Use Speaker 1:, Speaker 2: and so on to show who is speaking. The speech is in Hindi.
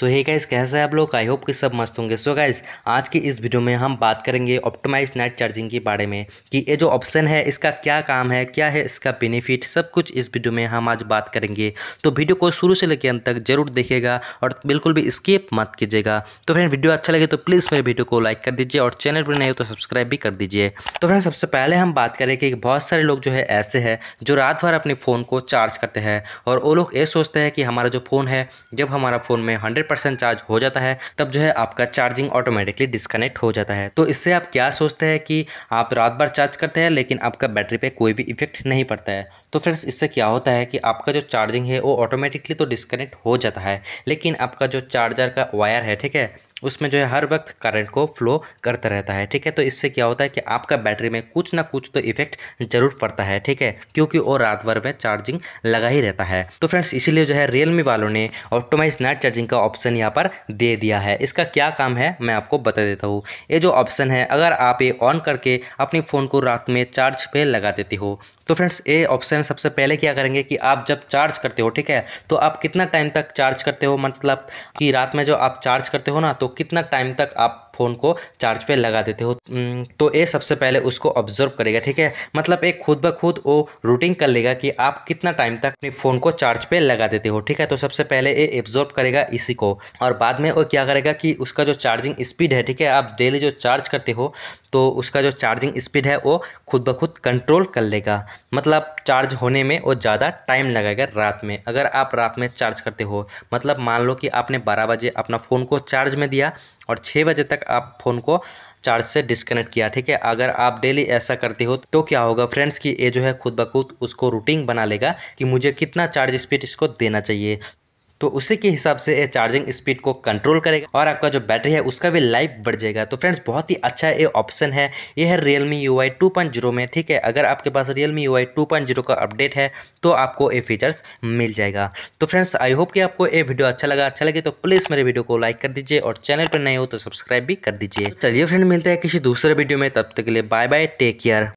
Speaker 1: सो हे गाइस कैसे हैं आप लोग आई होप कि सब मस्त होंगे सो so गाइस आज की इस वीडियो में हम बात करेंगे ऑप्टिमाइज नेट चार्जिंग के बारे में कि ये जो ऑप्शन है इसका क्या काम है क्या है इसका बेनिफिट सब कुछ इस वीडियो में हम आज बात करेंगे तो वीडियो को शुरू से लेकर अंत तक जरूर देखिएगा और बिल्कुल भी स्किप मत कीजिएगा तो फ्रेंड वीडियो अच्छा लगे तो प्लीज़ मेरे वीडियो को लाइक कर दीजिए और चैनल पर नहीं हो तो सब्सक्राइब भी कर दीजिए तो फ्रेंड सबसे पहले हम बात करें कि बहुत सारे लोग जो है ऐसे हैं जो रात भर अपने फ़ोन को चार्ज करते हैं और वो लोग ये सोचते हैं कि हमारा जो फ़ोन है जब हमारा फ़ोन में हंड्रेड परसेंट चार्ज हो जाता है तब जो है आपका चार्जिंग ऑटोमेटिकली डिस्कनेक्ट हो जाता है तो इससे आप क्या सोचते हैं कि आप रात भर चार्ज करते हैं लेकिन आपका बैटरी पे कोई भी इफेक्ट नहीं पड़ता है तो फ्रेंड्स इससे क्या होता है कि आपका जो चार्जिंग है वो ऑटोमेटिकली तो डिस्कनेक्ट हो जाता है लेकिन आपका जो चार्जर का वायर है ठीक है उसमें जो है हर वक्त करंट को फ्लो करता रहता है ठीक है तो इससे क्या होता है कि आपका बैटरी में कुछ ना कुछ तो इफेक्ट जरूर पड़ता है ठीक है क्योंकि वो रात भर में चार्जिंग लगा ही रहता है तो फ्रेंड्स इसीलिए जो है रियलमी वालों ने ऑप्टोमाइज नाइट चार्जिंग का ऑप्शन यहाँ पर दे दिया है इसका क्या काम है मैं आपको बता देता हूँ ये जो ऑप्शन है अगर आप ये ऑन करके अपने फ़ोन को रात में चार्ज पर लगा देते हो तो फ्रेंड्स ये ऑप्शन सबसे पहले क्या करेंगे कि आप जब चार्ज करते हो ठीक है तो आप कितना टाइम तक चार्ज करते हो मतलब कि रात में जो आप चार्ज करते हो ना तो कितना टाइम तक आप फ़ोन को चार्ज पे लगा देते हो तो ये सबसे पहले उसको ऑब्जर्व करेगा ठीक है मतलब एक खुद ब खुद वो रूटीन कर लेगा कि आप कितना टाइम तक अपने फ़ोन को चार्ज पे लगा देते हो ठीक है तो सबसे पहले ये ऑब्जर्व करेगा इसी को और बाद में वो क्या करेगा कि उसका जो चार्जिंग स्पीड है ठीक है आप डेली जो चार्ज करते हो तो उसका जो चार्जिंग स्पीड है वो खुद ब खुद कंट्रोल कर लेगा मतलब चार्ज होने में वो ज़्यादा टाइम लगाएगा रात में अगर आप रात में चार्ज करते हो मतलब मान लो कि आपने बारह बजे अपना फ़ोन को चार्ज में दिया और छः बजे तक आप फ़ोन को चार्ज से डिस्कनेक्ट किया ठीक है अगर आप डेली ऐसा करते हो तो क्या होगा फ्रेंड्स कि ये जो है खुद ब खुद उसको रूटीन बना लेगा कि मुझे कितना चार्ज स्पीड इसको देना चाहिए तो उसी के हिसाब से ये चार्जिंग स्पीड को कंट्रोल करेगा और आपका जो बैटरी है उसका भी लाइफ बढ़ जाएगा तो फ्रेंड्स बहुत ही अच्छा ये ऑप्शन है ये है रियल मी यू आई में ठीक है अगर आपके पास रियल मी यू आई का अपडेट है तो आपको ये फीचर्स मिल जाएगा तो फ्रेंड्स आई होप कि आपको ये वीडियो अच्छा लगा अच्छा लगे तो प्लीज़ मेरे वीडियो को लाइक कर दीजिए और चैनल पर नए हो तो सब्सक्राइब भी कर दीजिए तो चलिए फ्रेंड मिलते हैं किसी दूसरे वीडियो में तब तक के लिए बाय बाय टेक केयर